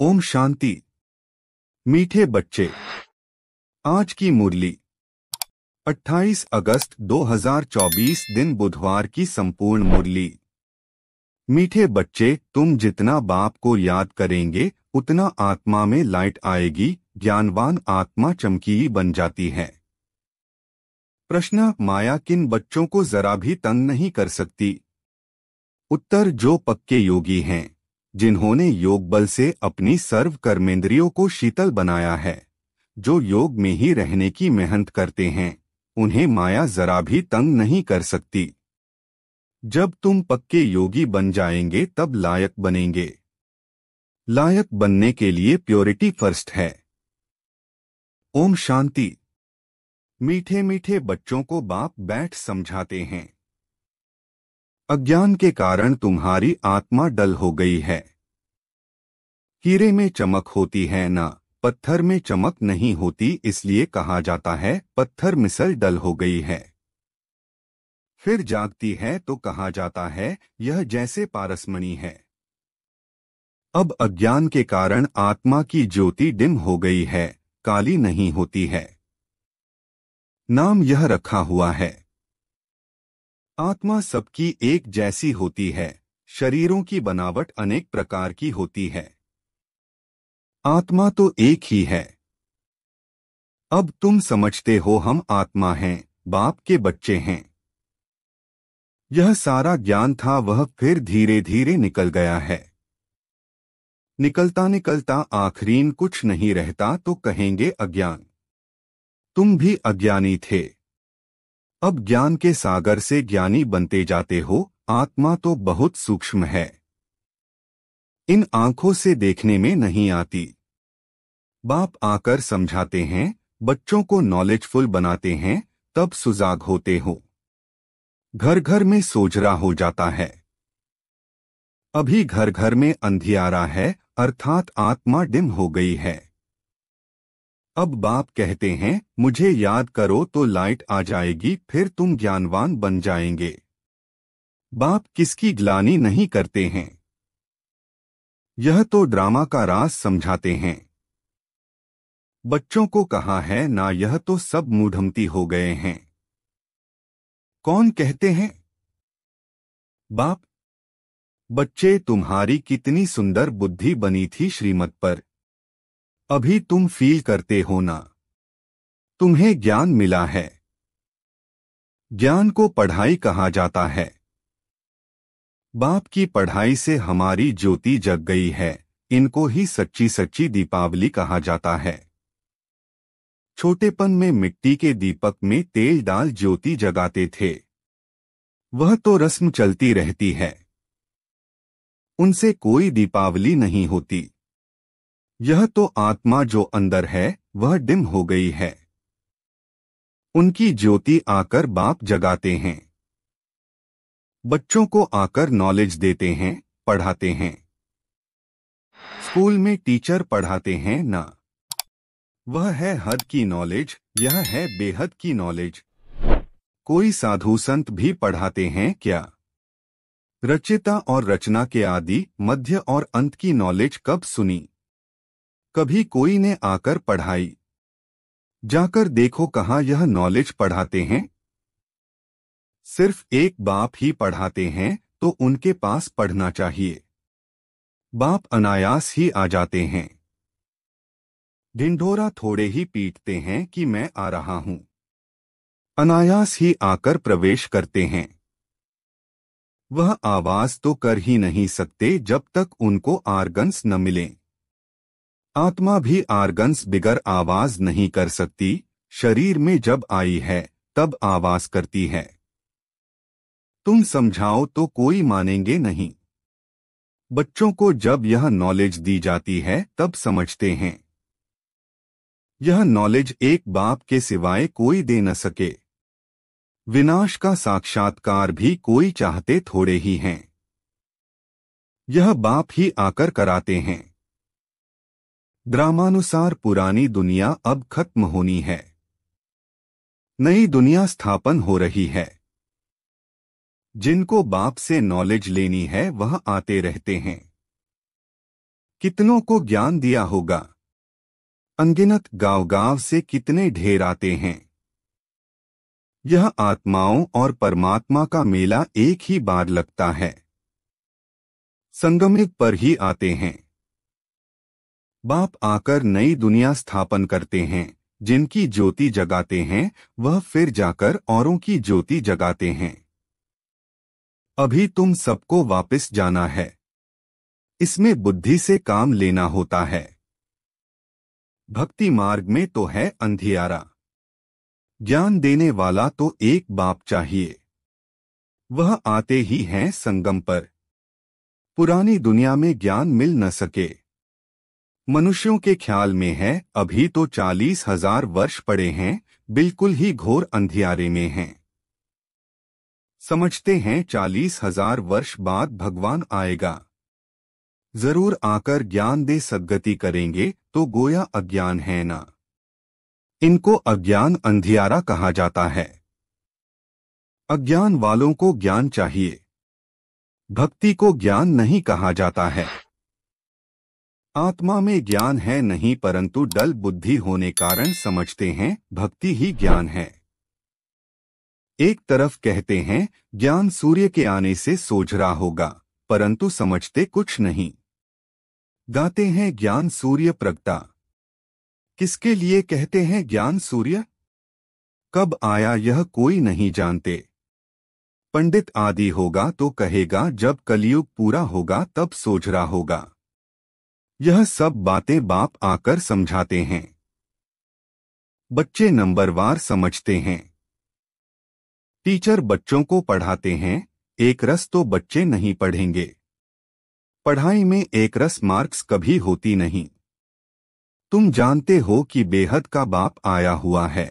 ओम शांति मीठे बच्चे आज की मुरली 28 अगस्त 2024 दिन बुधवार की संपूर्ण मुरली मीठे बच्चे तुम जितना बाप को याद करेंगे उतना आत्मा में लाइट आएगी ज्ञानवान आत्मा चमकी बन जाती है प्रश्न माया किन बच्चों को जरा भी तंग नहीं कर सकती उत्तर जो पक्के योगी हैं जिन्होंने योग बल से अपनी सर्व कर्मेंद्रियों को शीतल बनाया है जो योग में ही रहने की मेहनत करते हैं उन्हें माया जरा भी तंग नहीं कर सकती जब तुम पक्के योगी बन जाएंगे तब लायक बनेंगे लायक बनने के लिए प्योरिटी फर्स्ट है ओम शांति मीठे मीठे बच्चों को बाप बैठ समझाते हैं अज्ञान के कारण तुम्हारी आत्मा डल हो गई है हीरे में चमक होती है ना पत्थर में चमक नहीं होती इसलिए कहा जाता है पत्थर मिसल डल हो गई है फिर जागती है तो कहा जाता है यह जैसे पारसमणि है अब अज्ञान के कारण आत्मा की ज्योति डिम हो गई है काली नहीं होती है नाम यह रखा हुआ है आत्मा सबकी एक जैसी होती है शरीरों की बनावट अनेक प्रकार की होती है आत्मा तो एक ही है अब तुम समझते हो हम आत्मा हैं बाप के बच्चे हैं यह सारा ज्ञान था वह फिर धीरे धीरे निकल गया है निकलता निकलता आखरीन कुछ नहीं रहता तो कहेंगे अज्ञान तुम भी अज्ञानी थे अब ज्ञान के सागर से ज्ञानी बनते जाते हो आत्मा तो बहुत सूक्ष्म है इन आंखों से देखने में नहीं आती बाप आकर समझाते हैं बच्चों को नॉलेजफुल बनाते हैं तब सुजाग होते हो घर घर में सोजरा हो जाता है अभी घर घर में अंधियारा है अर्थात आत्मा डिम हो गई है अब बाप कहते हैं मुझे याद करो तो लाइट आ जाएगी फिर तुम ज्ञानवान बन जाएंगे बाप किसकी ग्लानी नहीं करते हैं यह तो ड्रामा का राज समझाते हैं बच्चों को कहा है ना यह तो सब मूढ़मती हो गए हैं कौन कहते हैं बाप बच्चे तुम्हारी कितनी सुंदर बुद्धि बनी थी श्रीमत पर अभी तुम फील करते हो ना तुम्हें ज्ञान मिला है ज्ञान को पढ़ाई कहा जाता है बाप की पढ़ाई से हमारी ज्योति जग गई है इनको ही सच्ची सच्ची दीपावली कहा जाता है छोटेपन में मिट्टी के दीपक में तेल डाल ज्योति जगाते थे वह तो रस्म चलती रहती है उनसे कोई दीपावली नहीं होती यह तो आत्मा जो अंदर है वह डिम हो गई है उनकी ज्योति आकर बाप जगाते हैं बच्चों को आकर नॉलेज देते हैं पढ़ाते हैं स्कूल में टीचर पढ़ाते हैं ना वह है हद की नॉलेज यह है बेहद की नॉलेज कोई साधु संत भी पढ़ाते हैं क्या रचिता और रचना के आदि मध्य और अंत की नॉलेज कब सुनी कभी कोई ने आकर पढ़ाई जाकर देखो कहाँ यह नॉलेज पढ़ाते हैं सिर्फ एक बाप ही पढ़ाते हैं तो उनके पास पढ़ना चाहिए बाप अनायास ही आ जाते हैं ढिंढोरा थोड़े ही पीटते हैं कि मैं आ रहा हूं अनायास ही आकर प्रवेश करते हैं वह आवाज तो कर ही नहीं सकते जब तक उनको आर्गन्स न मिलें आत्मा भी आर्गन्स बिगर आवाज नहीं कर सकती शरीर में जब आई है तब आवाज करती है तुम समझाओ तो कोई मानेंगे नहीं बच्चों को जब यह नॉलेज दी जाती है तब समझते हैं यह नॉलेज एक बाप के सिवाय कोई दे न सके विनाश का साक्षात्कार भी कोई चाहते थोड़े ही हैं यह बाप ही आकर कराते हैं ग्रामानुसार पुरानी दुनिया अब खत्म होनी है नई दुनिया स्थापन हो रही है जिनको बाप से नॉलेज लेनी है वह आते रहते हैं कितनों को ज्ञान दिया होगा अनगिनत गांव गांव से कितने ढेर आते हैं यह आत्माओं और परमात्मा का मेला एक ही बार लगता है संगमित पर ही आते हैं बाप आकर नई दुनिया स्थापन करते हैं जिनकी ज्योति जगाते हैं वह फिर जाकर औरों की ज्योति जगाते हैं अभी तुम सबको वापस जाना है इसमें बुद्धि से काम लेना होता है भक्ति मार्ग में तो है अंधियारा ज्ञान देने वाला तो एक बाप चाहिए वह आते ही हैं संगम पर पुरानी दुनिया में ज्ञान मिल न सके मनुष्यों के ख्याल में है अभी तो चालीस हजार वर्ष पड़े हैं बिल्कुल ही घोर अंधियारे में हैं समझते हैं चालीस हजार वर्ष बाद भगवान आएगा जरूर आकर ज्ञान दे सदगति करेंगे तो गोया अज्ञान है ना इनको अज्ञान अंधियारा कहा जाता है अज्ञान वालों को ज्ञान चाहिए भक्ति को ज्ञान नहीं कहा जाता है आत्मा में ज्ञान है नहीं परंतु डल बुद्धि होने कारण समझते हैं भक्ति ही ज्ञान है एक तरफ कहते हैं ज्ञान सूर्य के आने से सोझरा होगा परंतु समझते कुछ नहीं गाते हैं ज्ञान सूर्य प्रगटा किसके लिए कहते हैं ज्ञान सूर्य कब आया यह कोई नहीं जानते पंडित आदि होगा तो कहेगा जब कलयुग पूरा होगा तब सोझरा होगा यह सब बातें बाप आकर समझाते हैं बच्चे नंबरवार समझते हैं टीचर बच्चों को पढ़ाते हैं एक रस तो बच्चे नहीं पढ़ेंगे पढ़ाई में एक रस मार्क्स कभी होती नहीं तुम जानते हो कि बेहद का बाप आया हुआ है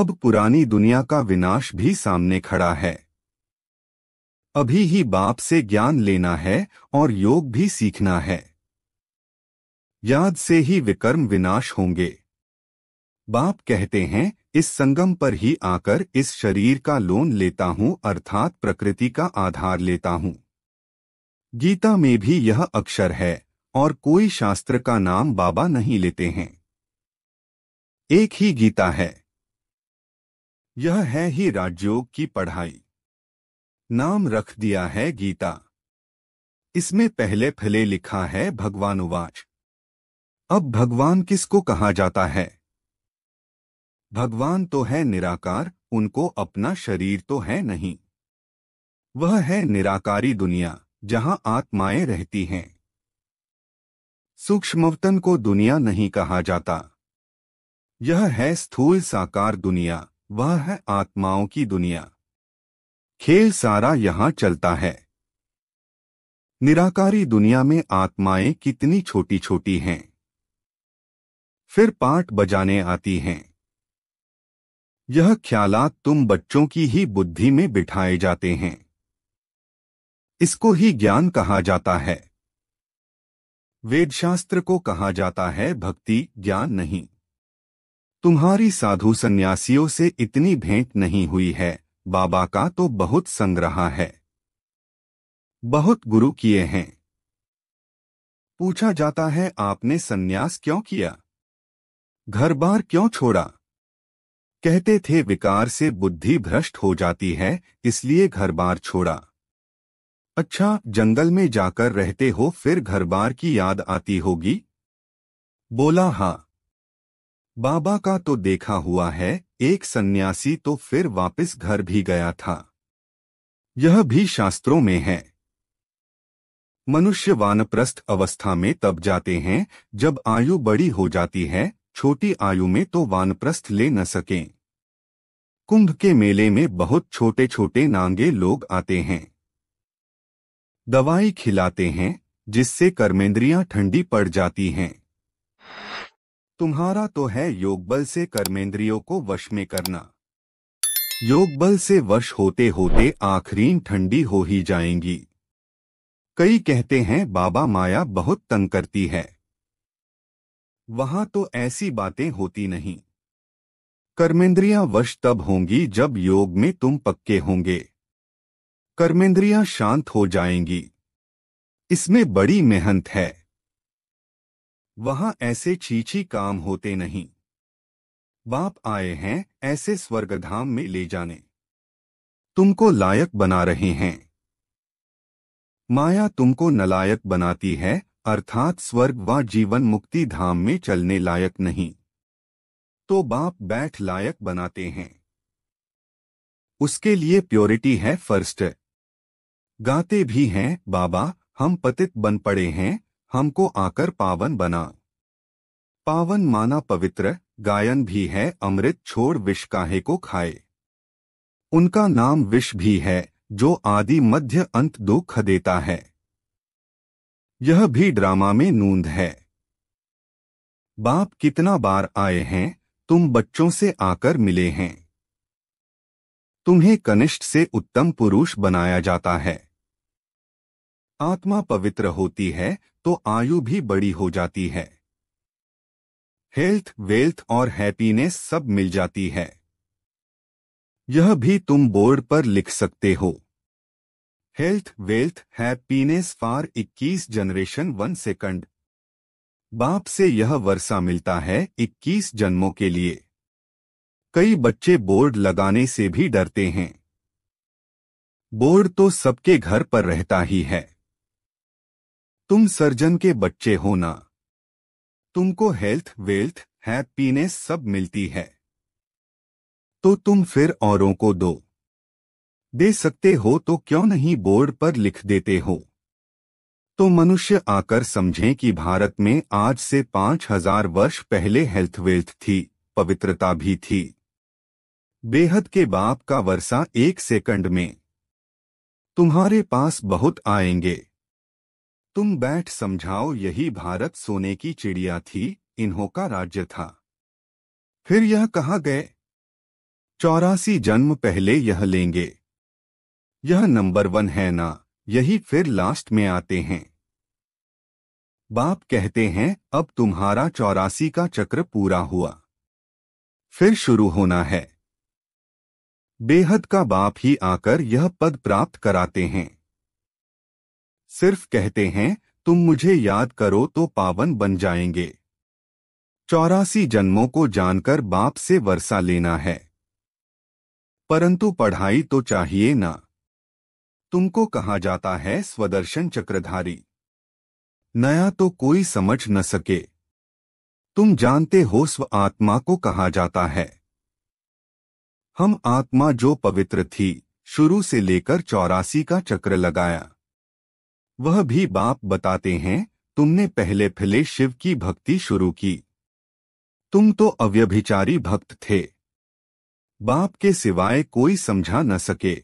अब पुरानी दुनिया का विनाश भी सामने खड़ा है अभी ही बाप से ज्ञान लेना है और योग भी सीखना है याद से ही विकर्म विनाश होंगे बाप कहते हैं इस संगम पर ही आकर इस शरीर का लोन लेता हूं अर्थात प्रकृति का आधार लेता हूं गीता में भी यह अक्षर है और कोई शास्त्र का नाम बाबा नहीं लेते हैं एक ही गीता है यह है ही राजयोग की पढ़ाई नाम रख दिया है गीता इसमें पहले फले लिखा है उवाच अब भगवान किसको कहा जाता है भगवान तो है निराकार उनको अपना शरीर तो है नहीं वह है निराकारी दुनिया जहां आत्माएं रहती हैं सूक्ष्मवतन को दुनिया नहीं कहा जाता यह है स्थूल साकार दुनिया वह है आत्माओं की दुनिया खेल सारा यहाँ चलता है निराकारी दुनिया में आत्माएं कितनी छोटी छोटी हैं फिर पाठ बजाने आती हैं यह ख्यालात तुम बच्चों की ही बुद्धि में बिठाए जाते हैं इसको ही ज्ञान कहा जाता है वेदशास्त्र को कहा जाता है भक्ति ज्ञान नहीं तुम्हारी साधु सन्यासियों से इतनी भेंट नहीं हुई है बाबा का तो बहुत संग्रह है बहुत गुरु किए हैं पूछा जाता है आपने सन्यास क्यों किया घर बार क्यों छोड़ा कहते थे विकार से बुद्धि भ्रष्ट हो जाती है इसलिए घर बार छोड़ा अच्छा जंगल में जाकर रहते हो फिर घर बार की याद आती होगी बोला हां बाबा का तो देखा हुआ है एक सन्यासी तो फिर वापस घर भी गया था यह भी शास्त्रों में है मनुष्य वानप्रस्थ अवस्था में तब जाते हैं जब आयु बड़ी हो जाती है छोटी आयु में तो वानप्रस्थ ले न सकें कुंभ के मेले में बहुत छोटे छोटे नांगे लोग आते हैं दवाई खिलाते हैं जिससे कर्मेंद्रियां ठंडी पड़ जाती हैं तुम्हारा तो है योग बल से कर्मेंद्रियों को वश में करना योग बल से वश होते होते आखरीन ठंडी हो ही जाएंगी कई कहते हैं बाबा माया बहुत तंग करती है वहां तो ऐसी बातें होती नहीं कर्मेंद्रिया वश तब होंगी जब योग में तुम पक्के होंगे कर्मेंद्रिया शांत हो जाएंगी इसमें बड़ी मेहनत है वहाँ ऐसे छीछी काम होते नहीं बाप आए हैं ऐसे स्वर्गधाम में ले जाने तुमको लायक बना रहे हैं माया तुमको नलायक बनाती है अर्थात स्वर्ग व जीवन मुक्ति धाम में चलने लायक नहीं तो बाप बैठ लायक बनाते हैं उसके लिए प्योरिटी है फर्स्ट गाते भी हैं बाबा हम पतित बन पड़े हैं हमको आकर पावन बना पावन माना पवित्र गायन भी है अमृत छोड़ विष काहे को खाए उनका नाम विष भी है जो आदि मध्य अंत दुख देता है यह भी ड्रामा में नूंद है बाप कितना बार आए हैं तुम बच्चों से आकर मिले हैं तुम्हें कनिष्ठ से उत्तम पुरुष बनाया जाता है आत्मा पवित्र होती है तो आयु भी बड़ी हो जाती है हेल्थ वेल्थ और हैप्पीनेस सब मिल जाती है यह भी तुम बोर्ड पर लिख सकते हो health wealth happiness for 21 generation one second बाप से यह वर्षा मिलता है 21 जन्मों के लिए कई बच्चे बोर्ड लगाने से भी डरते हैं बोर्ड तो सबके घर पर रहता ही है तुम सर्जन के बच्चे हो ना तुमको हेल्थ वेल्थ हैप्पीनेस सब मिलती है तो तुम फिर औरों को दो दे सकते हो तो क्यों नहीं बोर्ड पर लिख देते हो तो मनुष्य आकर समझें कि भारत में आज से पांच हजार वर्ष पहले हेल्थ वेल्थ थी पवित्रता भी थी बेहद के बाप का वर्षा एक सेकंड में तुम्हारे पास बहुत आएंगे तुम बैठ समझाओ यही भारत सोने की चिड़िया थी इन्हों का राज्य था फिर यह कहा गए चौरासी जन्म पहले यह लेंगे यह नंबर वन है ना यही फिर लास्ट में आते हैं बाप कहते हैं अब तुम्हारा चौरासी का चक्र पूरा हुआ फिर शुरू होना है बेहद का बाप ही आकर यह पद प्राप्त कराते हैं सिर्फ कहते हैं तुम मुझे याद करो तो पावन बन जाएंगे चौरासी जन्मों को जानकर बाप से वर्षा लेना है परंतु पढ़ाई तो चाहिए ना तुमको कहा जाता है स्वदर्शन चक्रधारी नया तो कोई समझ न सके तुम जानते हो स्व आत्मा को कहा जाता है हम आत्मा जो पवित्र थी शुरू से लेकर चौरासी का चक्र लगाया वह भी बाप बताते हैं तुमने पहले फिले शिव की भक्ति शुरू की तुम तो अव्यभिचारी भक्त थे बाप के सिवाय कोई समझा न सके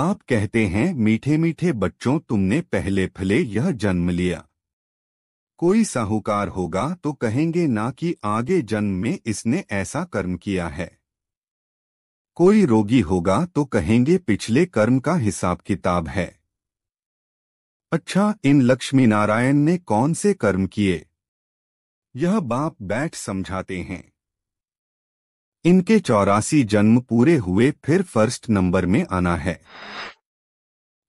बाप कहते हैं मीठे मीठे बच्चों तुमने पहले फले यह जन्म लिया कोई साहूकार होगा तो कहेंगे ना कि आगे जन्म में इसने ऐसा कर्म किया है कोई रोगी होगा तो कहेंगे पिछले कर्म का हिसाब किताब है अच्छा इन लक्ष्मी नारायण ने कौन से कर्म किए यह बाप बैठ समझाते हैं इनके चौरासी जन्म पूरे हुए फिर फर्स्ट नंबर में आना है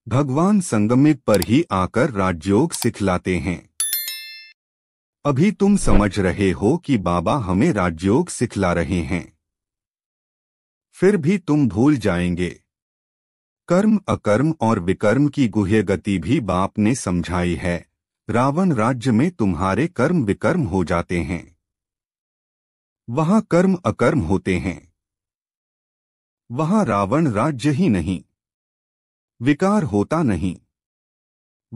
भगवान संगमित पर ही आकर राजयोग सिखलाते हैं अभी तुम समझ रहे हो कि बाबा हमें राजयोग सिखला रहे हैं फिर भी तुम भूल जाएंगे कर्म अकर्म और विकर्म की गुह्य गति भी बाप ने समझाई है रावण राज्य में तुम्हारे कर्म विकर्म हो जाते हैं वहां कर्म अकर्म होते हैं वहां रावण राज्य ही नहीं विकार होता नहीं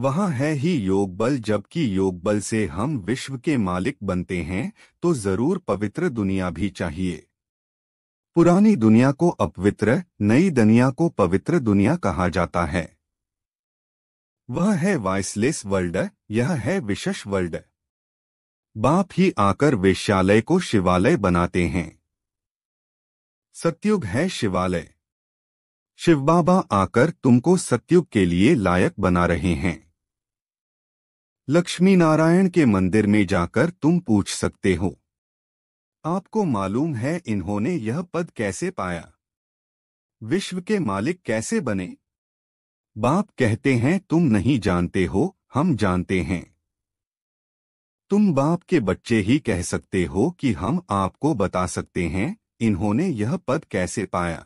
वहां है ही योग बल जबकि योग बल से हम विश्व के मालिक बनते हैं तो जरूर पवित्र दुनिया भी चाहिए पुरानी दुनिया को अपवित्र नई दुनिया को पवित्र दुनिया कहा जाता है वह है वाइसलेस वर्ल्ड यह है विशेष वर्ल्ड बाप ही आकर वेश्यालय को शिवालय बनाते हैं सत्युग है शिवालय शिव बाबा आकर तुमको सत्युग के लिए लायक बना रहे हैं लक्ष्मी नारायण के मंदिर में जाकर तुम पूछ सकते हो आपको मालूम है इन्होंने यह पद कैसे पाया विश्व के मालिक कैसे बने बाप कहते हैं तुम नहीं जानते हो हम जानते हैं तुम बाप के बच्चे ही कह सकते हो कि हम आपको बता सकते हैं इन्होंने यह पद कैसे पाया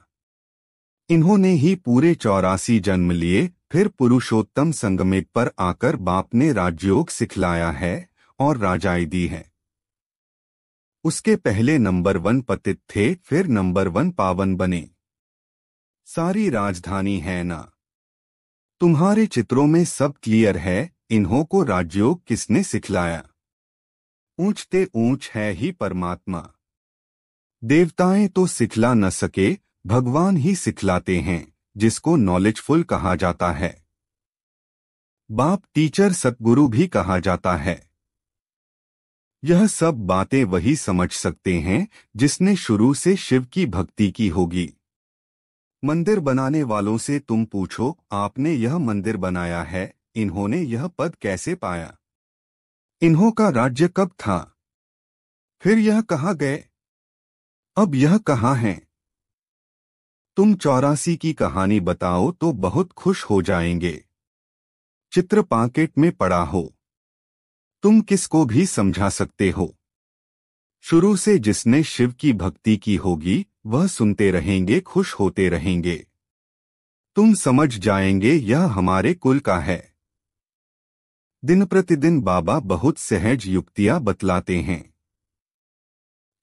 इन्होंने ही पूरे चौरासी जन्म लिए फिर पुरुषोत्तम संगमेक पर आकर बाप ने राजयोग सिखलाया है और राजाई दी है उसके पहले नंबर वन पतित थे फिर नंबर वन पावन बने सारी राजधानी है ना तुम्हारे चित्रों में सब क्लियर है इन्हों को राजयोग किसने सिखलाया ऊंचते ऊंच है ही परमात्मा देवताएं तो सिखला न सके भगवान ही सिखलाते हैं जिसको नॉलेजफुल कहा जाता है बाप टीचर सतगुरु भी कहा जाता है यह सब बातें वही समझ सकते हैं जिसने शुरू से शिव की भक्ति की होगी मंदिर बनाने वालों से तुम पूछो आपने यह मंदिर बनाया है इन्होंने यह पद कैसे पाया इन्हों का राज्य कब था फिर यह कहा गए अब यह कहाँ है तुम चौरासी की कहानी बताओ तो बहुत खुश हो जाएंगे चित्र पाकेट में पड़ा हो तुम किसको भी समझा सकते हो शुरू से जिसने शिव की भक्ति की होगी वह सुनते रहेंगे खुश होते रहेंगे तुम समझ जाएंगे यह हमारे कुल का है दिन प्रतिदिन बाबा बहुत सहज युक्तियां बतलाते हैं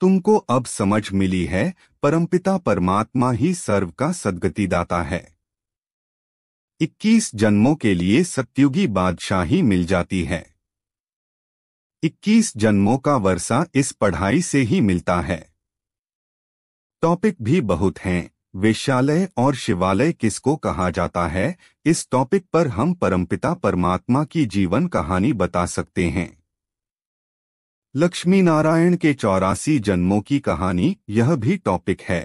तुमको अब समझ मिली है परमपिता परमात्मा ही सर्व का सदगति दाता है 21 जन्मों के लिए सत्युगी बादशाही मिल जाती है 21 जन्मों का वर्षा इस पढ़ाई से ही मिलता है टॉपिक भी बहुत हैं वेश्यालय और शिवालय किसको कहा जाता है इस टॉपिक पर हम परमपिता परमात्मा की जीवन कहानी बता सकते हैं लक्ष्मी नारायण के चौरासी जन्मों की कहानी यह भी टॉपिक है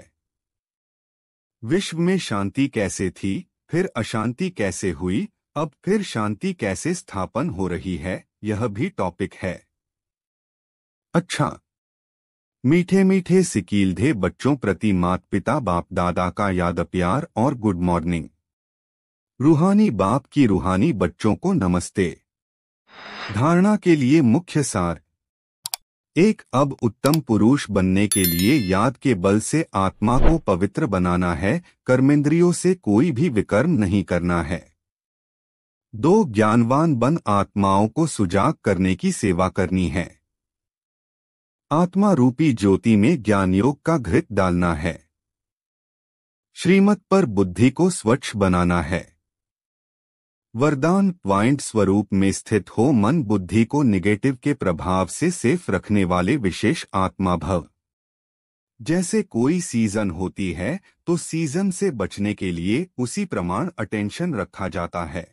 विश्व में शांति कैसे थी फिर अशांति कैसे हुई अब फिर शांति कैसे स्थापन हो रही है यह भी टॉपिक है अच्छा मीठे मीठे सिकीलधे बच्चों प्रति मात पिता बाप दादा का याद प्यार और गुड मॉर्निंग रूहानी बाप की रूहानी बच्चों को नमस्ते धारणा के लिए मुख्य सार एक अब उत्तम पुरुष बनने के लिए याद के बल से आत्मा को पवित्र बनाना है कर्मेंद्रियों से कोई भी विकर्म नहीं करना है दो ज्ञानवान बन आत्माओं को सुजाग करने की सेवा करनी है आत्मा रूपी ज्योति में ज्ञान योग का घृत डालना है श्रीमत पर बुद्धि को स्वच्छ बनाना है वरदान प्वाइंट स्वरूप में स्थित हो मन बुद्धि को निगेटिव के प्रभाव से सेफ रखने वाले विशेष आत्मा भव जैसे कोई सीजन होती है तो सीजन से बचने के लिए उसी प्रमाण अटेंशन रखा जाता है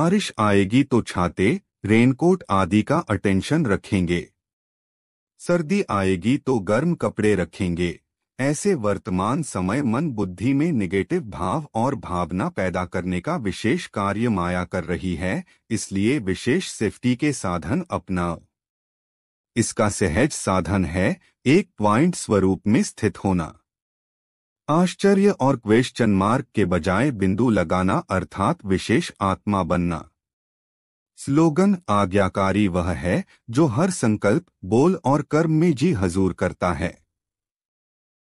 बारिश आएगी तो छाते रेनकोट आदि का अटेंशन रखेंगे सर्दी आएगी तो गर्म कपड़े रखेंगे ऐसे वर्तमान समय मन बुद्धि में निगेटिव भाव और भावना पैदा करने का विशेष कार्य माया कर रही है इसलिए विशेष सेफ्टी के साधन अपनाओ इसका सहज साधन है एक प्वाइंट स्वरूप में स्थित होना आश्चर्य और क्वेश्चन मार्क के बजाय बिंदु लगाना अर्थात विशेष आत्मा बनना स्लोगन आज्ञाकारी वह है जो हर संकल्प बोल और कर्म में जी हजूर करता है